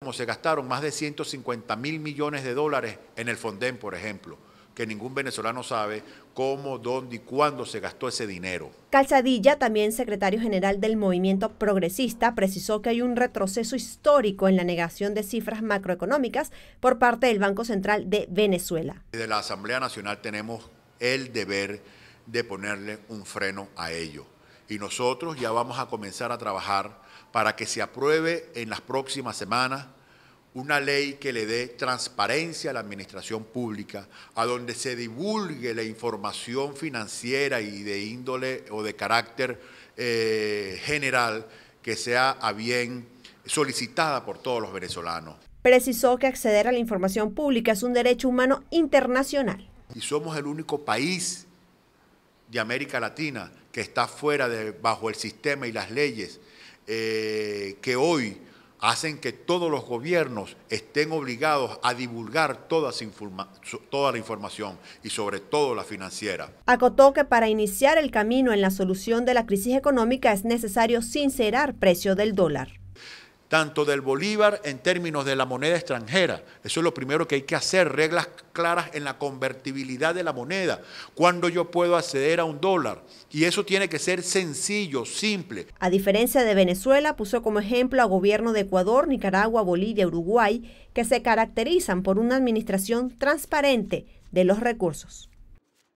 como se gastaron más de 150 mil millones de dólares en el Fonden, por ejemplo, que ningún venezolano sabe cómo, dónde y cuándo se gastó ese dinero. Calzadilla, también secretario general del movimiento progresista, precisó que hay un retroceso histórico en la negación de cifras macroeconómicas por parte del Banco Central de Venezuela. De la Asamblea Nacional tenemos el deber de ponerle un freno a ello y nosotros ya vamos a comenzar a trabajar para que se apruebe en las próximas semanas una ley que le dé transparencia a la administración pública, a donde se divulgue la información financiera y de índole o de carácter eh, general que sea a bien solicitada por todos los venezolanos. Precisó que acceder a la información pública es un derecho humano internacional. Y somos el único país de América Latina que está fuera de, bajo el sistema y las leyes eh, que hoy hacen que todos los gobiernos estén obligados a divulgar toda, toda, la información y sobre todo la financiera. Acotó que para iniciar el camino en la solución de la crisis económica es necesario sincerar precio del dólar tanto del bolívar en términos de la moneda extranjera. Eso es lo primero que hay que hacer, reglas claras en la convertibilidad de la moneda, cuando yo puedo acceder a un dólar. Y eso tiene que ser sencillo, simple. A diferencia de Venezuela, puso como ejemplo a gobierno de Ecuador, Nicaragua, Bolivia, Uruguay, que se caracterizan por una administración transparente de los recursos.